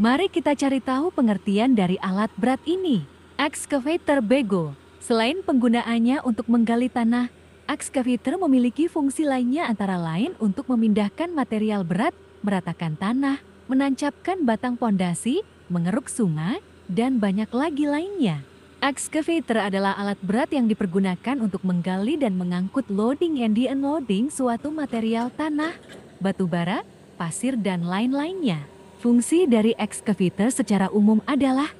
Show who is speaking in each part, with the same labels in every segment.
Speaker 1: Mari kita cari tahu pengertian dari alat berat ini. Excavator Bego. Selain penggunaannya untuk menggali tanah, excavator memiliki fungsi lainnya antara lain untuk memindahkan material berat, meratakan tanah, menancapkan batang pondasi, mengeruk sungai, dan banyak lagi lainnya. Excavator adalah alat berat yang dipergunakan untuk menggali dan mengangkut loading and unloading suatu material tanah, batu bara, pasir, dan lain-lainnya. Fungsi dari ekskavator secara umum adalah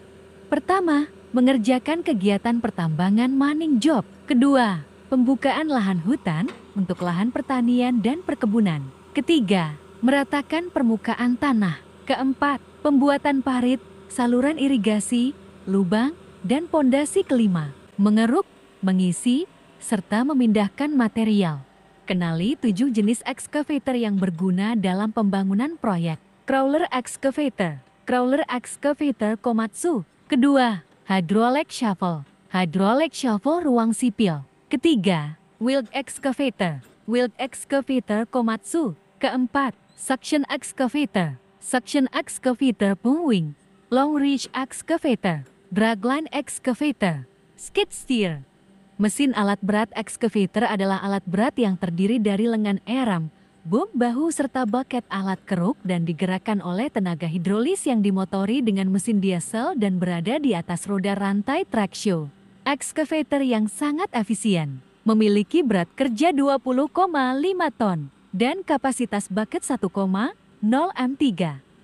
Speaker 1: Pertama, mengerjakan kegiatan pertambangan mining job. Kedua, pembukaan lahan hutan untuk lahan pertanian dan perkebunan. Ketiga, meratakan permukaan tanah. Keempat, pembuatan parit, saluran irigasi, lubang, dan pondasi kelima. Mengeruk, mengisi, serta memindahkan material. Kenali tujuh jenis ekskavator yang berguna dalam pembangunan proyek. Crawler Excavator, Crawler Excavator Komatsu. Kedua, Hydraulic Shovel, Hydraulic Shovel Ruang Sipil. Ketiga, Wheeled Excavator, Wheeled Excavator Komatsu. Keempat, Suction Excavator, Suction Excavator Pungwing. Long Reach Excavator, Dragline Excavator, Skid Steer. Mesin alat berat excavator adalah alat berat yang terdiri dari lengan eram, bob bahu serta baket alat keruk dan digerakkan oleh tenaga hidrolis yang dimotori dengan mesin diesel dan berada di atas roda rantai traksio. Excavator yang sangat efisien, memiliki berat kerja 20,5 ton dan kapasitas bucket 1,0 M3.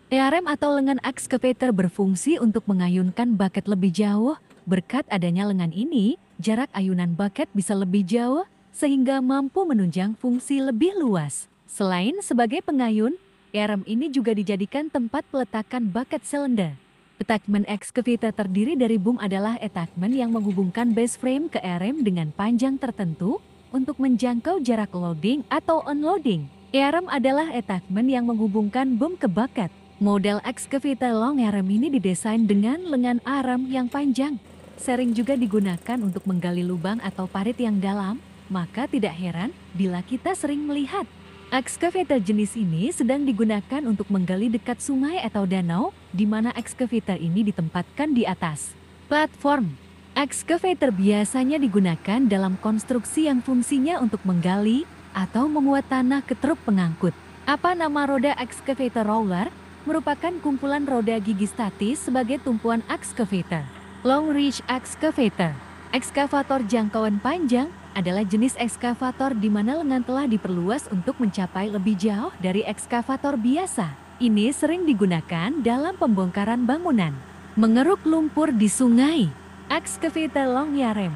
Speaker 1: ERM atau lengan excavator berfungsi untuk mengayunkan bucket lebih jauh. Berkat adanya lengan ini, jarak ayunan bucket bisa lebih jauh sehingga mampu menunjang fungsi lebih luas. Selain sebagai pengayun, Erem ini juga dijadikan tempat peletakan bakat selenda. Etakmen ekskavator terdiri dari boom adalah etakmen yang menghubungkan base frame ke RM dengan panjang tertentu untuk menjangkau jarak loading atau unloading. ERM adalah etakmen yang menghubungkan boom ke bucket. Model ekskavator long erem ini didesain dengan lengan arm yang panjang. Sering juga digunakan untuk menggali lubang atau parit yang dalam, maka tidak heran bila kita sering melihat Ekskavator jenis ini sedang digunakan untuk menggali dekat sungai atau danau, di mana ekskavator ini ditempatkan di atas platform. Ekskavator biasanya digunakan dalam konstruksi yang fungsinya untuk menggali atau memuat tanah ke truk pengangkut. Apa nama roda ekskavator roller? Merupakan kumpulan roda gigi statis sebagai tumpuan ekskavator. Long reach excavator, ekskavator jangkauan panjang adalah jenis ekskavator di mana lengan telah diperluas untuk mencapai lebih jauh dari ekskavator biasa. Ini sering digunakan dalam pembongkaran bangunan. Mengeruk lumpur di sungai, ekskavator long yarem,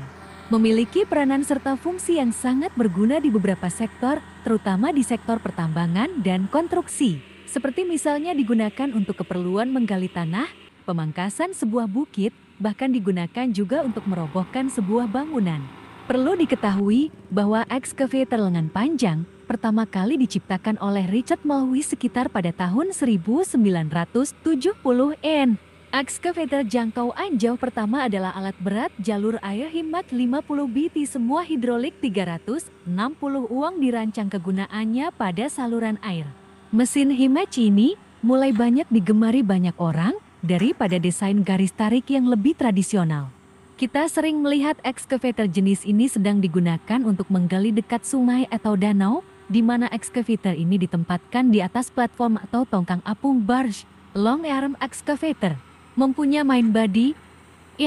Speaker 1: memiliki peranan serta fungsi yang sangat berguna di beberapa sektor, terutama di sektor pertambangan dan konstruksi. Seperti misalnya digunakan untuk keperluan menggali tanah, pemangkasan sebuah bukit, bahkan digunakan juga untuk merobohkan sebuah bangunan. Perlu diketahui bahwa ekskavator lengan panjang pertama kali diciptakan oleh Richard Mulvey sekitar pada tahun 1970-an. Ekskavator jangkau anjau pertama adalah alat berat jalur air himat 50 BT semua hidrolik 360 uang dirancang kegunaannya pada saluran air. Mesin himat ini mulai banyak digemari banyak orang daripada desain garis tarik yang lebih tradisional. Kita sering melihat ekskavator jenis ini sedang digunakan untuk menggali dekat sungai atau danau, di mana ekskavator ini ditempatkan di atas platform atau tongkang apung barge. Long arm excavator mempunyai main body,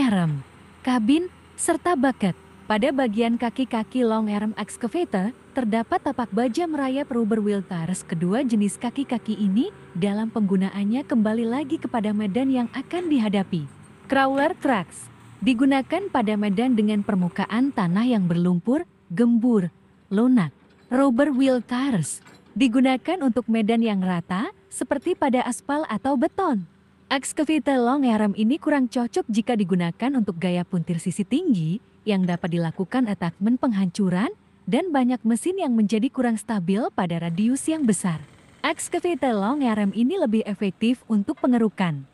Speaker 1: arm, kabin, serta bucket. Pada bagian kaki-kaki long arm excavator, terdapat tapak baja merayap rubber wheel tires kedua jenis kaki-kaki ini dalam penggunaannya kembali lagi kepada medan yang akan dihadapi. Crawler trucks. Digunakan pada medan dengan permukaan tanah yang berlumpur, gembur, lunak. Rubber wheel cars digunakan untuk medan yang rata, seperti pada aspal atau beton. Excavator long arm ini kurang cocok jika digunakan untuk gaya puntir sisi tinggi yang dapat dilakukan attachment penghancuran dan banyak mesin yang menjadi kurang stabil pada radius yang besar. Excavator long arm ini lebih efektif untuk pengerukan.